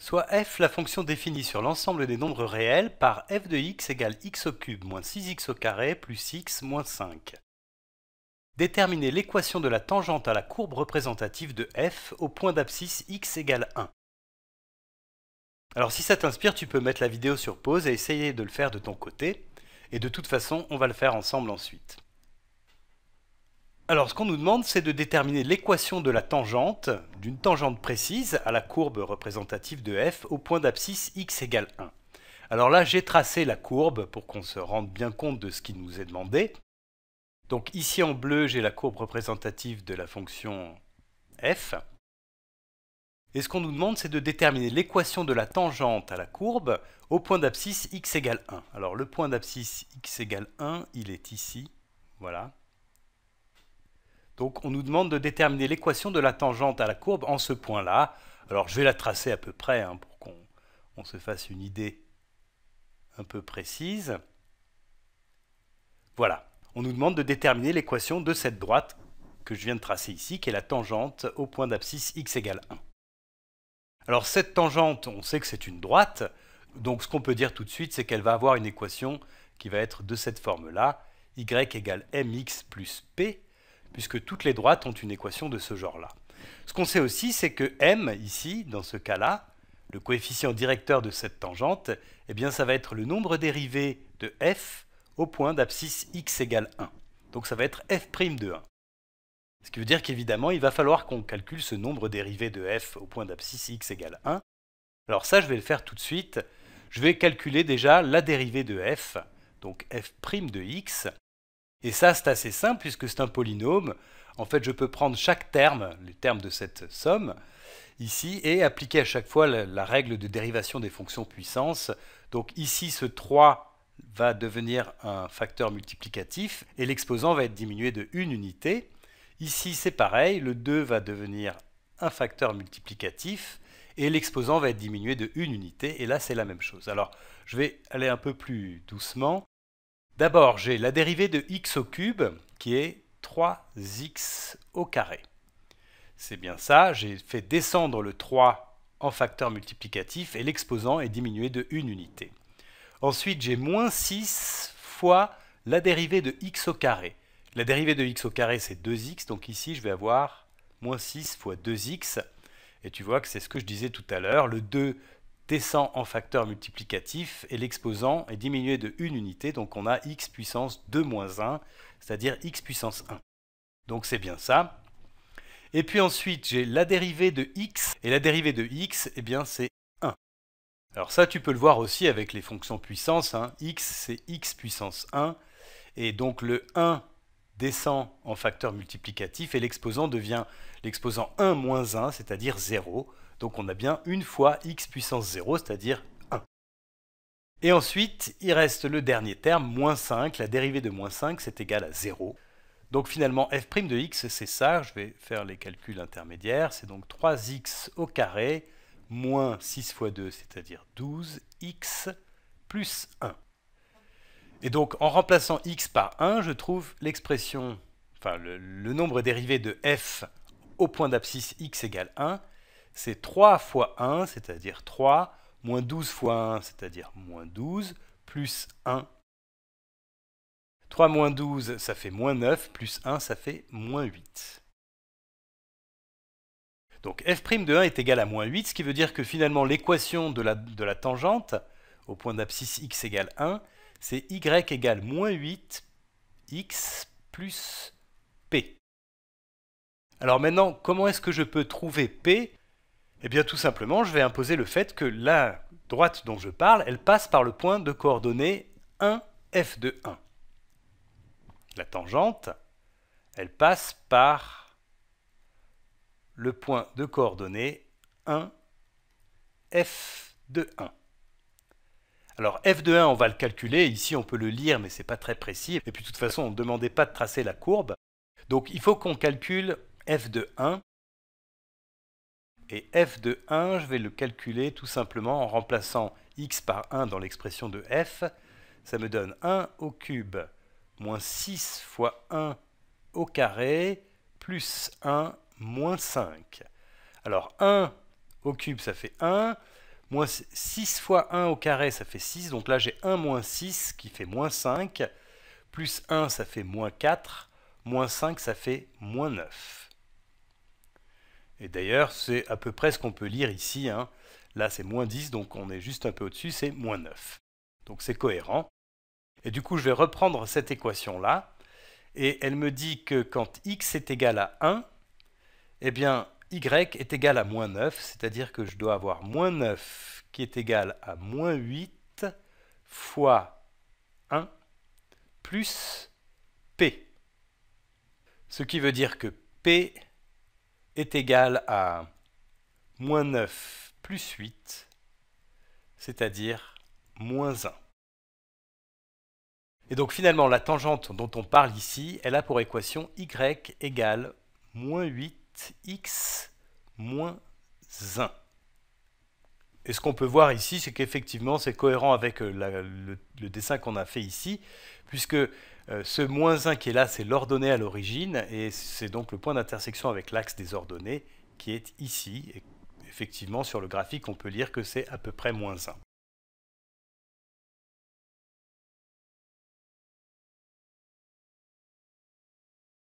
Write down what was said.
Soit f la fonction définie sur l'ensemble des nombres réels par f de x égale x au cube moins 6x au carré plus x moins 5. Déterminer l'équation de la tangente à la courbe représentative de f au point d'abscisse x égale 1. Alors si ça t'inspire, tu peux mettre la vidéo sur pause et essayer de le faire de ton côté. Et de toute façon, on va le faire ensemble ensuite. Alors, ce qu'on nous demande, c'est de déterminer l'équation de la tangente d'une tangente précise à la courbe représentative de f au point d'abscisse x égale 1. Alors là, j'ai tracé la courbe pour qu'on se rende bien compte de ce qui nous est demandé. Donc ici en bleu, j'ai la courbe représentative de la fonction f. Et ce qu'on nous demande, c'est de déterminer l'équation de la tangente à la courbe au point d'abscisse x égale 1. Alors le point d'abscisse x égale 1, il est ici, voilà, donc on nous demande de déterminer l'équation de la tangente à la courbe en ce point-là. Alors je vais la tracer à peu près hein, pour qu'on se fasse une idée un peu précise. Voilà, on nous demande de déterminer l'équation de cette droite que je viens de tracer ici, qui est la tangente au point d'abscisse x égale 1. Alors cette tangente, on sait que c'est une droite, donc ce qu'on peut dire tout de suite, c'est qu'elle va avoir une équation qui va être de cette forme-là, y égale mx plus p, puisque toutes les droites ont une équation de ce genre-là. Ce qu'on sait aussi, c'est que m, ici, dans ce cas-là, le coefficient directeur de cette tangente, eh bien, ça va être le nombre dérivé de f au point d'abscisse x égale 1. Donc ça va être f' de 1. Ce qui veut dire qu'évidemment, il va falloir qu'on calcule ce nombre dérivé de f au point d'abscisse x égale 1. Alors ça, je vais le faire tout de suite. Je vais calculer déjà la dérivée de f, donc f' de x, et ça, c'est assez simple puisque c'est un polynôme. En fait, je peux prendre chaque terme, les termes de cette somme, ici, et appliquer à chaque fois la, règle de dérivation des fonctions puissance. Donc ici, ce 3 va devenir un facteur multiplicatif et l'exposant va être diminué de 1 unité. Ici, c'est pareil, le 2 va devenir un facteur multiplicatif et l'exposant va être diminué de 1 unité. Et là, c'est la même chose. Alors, je vais aller un peu plus doucement. D'abord, j'ai la dérivée de x au cube qui est 3x au carré. C'est bien ça, j'ai fait descendre le 3 en facteur multiplicatif et l'exposant est diminué de 1 unité. Ensuite, j'ai moins 6 fois la dérivée de x au carré. La dérivée de x au carré, c'est 2x, donc ici, je vais avoir moins 6 fois 2x. Et tu vois que c'est ce que je disais tout à l'heure, le 2 descend en facteur multiplicatif et l'exposant est diminué de 1 unité, donc on a x puissance 2 moins 1, c'est-à-dire x puissance 1. Donc c'est bien ça. Et puis ensuite, j'ai la dérivée de x, et la dérivée de x, eh bien c'est 1. Alors ça, tu peux le voir aussi avec les fonctions puissance, hein. x c'est x puissance 1, et donc le 1 descend en facteur multiplicatif et l'exposant devient l'exposant 1 moins 1, c'est-à-dire 0. Donc on a bien une fois x puissance 0, c'est-à-dire 1. Et ensuite, il reste le dernier terme, moins 5. La dérivée de moins 5, c'est égal à 0. Donc finalement, f' de x, c'est ça. Je vais faire les calculs intermédiaires. C'est donc 3x au carré moins 6 fois 2, c'est-à-dire 12x plus 1. Et donc, en remplaçant x par 1, je trouve l'expression, enfin le, nombre dérivé de f au point d'abscisse x égale 1, c'est 3 fois 1, c'est-à-dire 3, moins 12 fois 1, c'est-à-dire moins 12, plus 1. 3 moins 12, ça fait moins 9, plus 1, ça fait moins 8. Donc f' de 1 est égal à moins 8, ce qui veut dire que finalement l'équation de la, de la tangente au point d'abscisse x égale 1 c'est y égale moins 8 x plus p. Alors maintenant, comment est-ce que je peux trouver p Eh bien tout simplement, je vais imposer le fait que la droite dont je parle, elle passe par le point de coordonnée 1, f de 1. La tangente, elle passe par le point de coordonnée 1, f de 1. Alors f de 1, on va le calculer. Ici, on peut le lire, mais ce n'est pas très précis. Et puis, de toute façon, on ne demandait pas de tracer la courbe. Donc, il faut qu'on calcule f de 1. Et f de 1, je vais le calculer tout simplement en remplaçant x par 1 dans l'expression de f. Ça me donne 1 au cube moins 6 fois 1 au carré plus 1 moins 5. Alors 1 au cube, ça fait 1. 6 fois 1 au carré, ça fait 6. Donc là, j'ai 1 moins 6 qui fait moins 5. Plus 1, ça fait moins 4. Moins 5, ça fait moins 9. Et d'ailleurs, c'est à peu près ce qu'on peut lire ici. Hein. Là, c'est moins 10, donc on est juste un peu au-dessus, c'est moins 9. Donc c'est cohérent. Et du coup, je vais reprendre cette équation-là. Et elle me dit que quand x est égal à 1, eh bien, y est égal à moins 9, c'est-à-dire que je dois avoir moins 9 qui est égal à moins 8 fois 1 plus P. Ce qui veut dire que P est égal à moins 9 plus 8, c'est-à-dire moins 1. Et donc finalement, la tangente dont on parle ici, elle a pour équation y égale moins 8 x moins 1. Et ce qu'on peut voir ici, c'est qu'effectivement, c'est cohérent avec euh, le, dessin qu'on a fait ici, puisque euh, ce moins 1 qui est là, c'est l'ordonnée à l'origine, et c'est donc le point d'intersection avec l'axe des ordonnées qui est ici. Et effectivement, sur le graphique, on peut lire que c'est à peu près moins 1.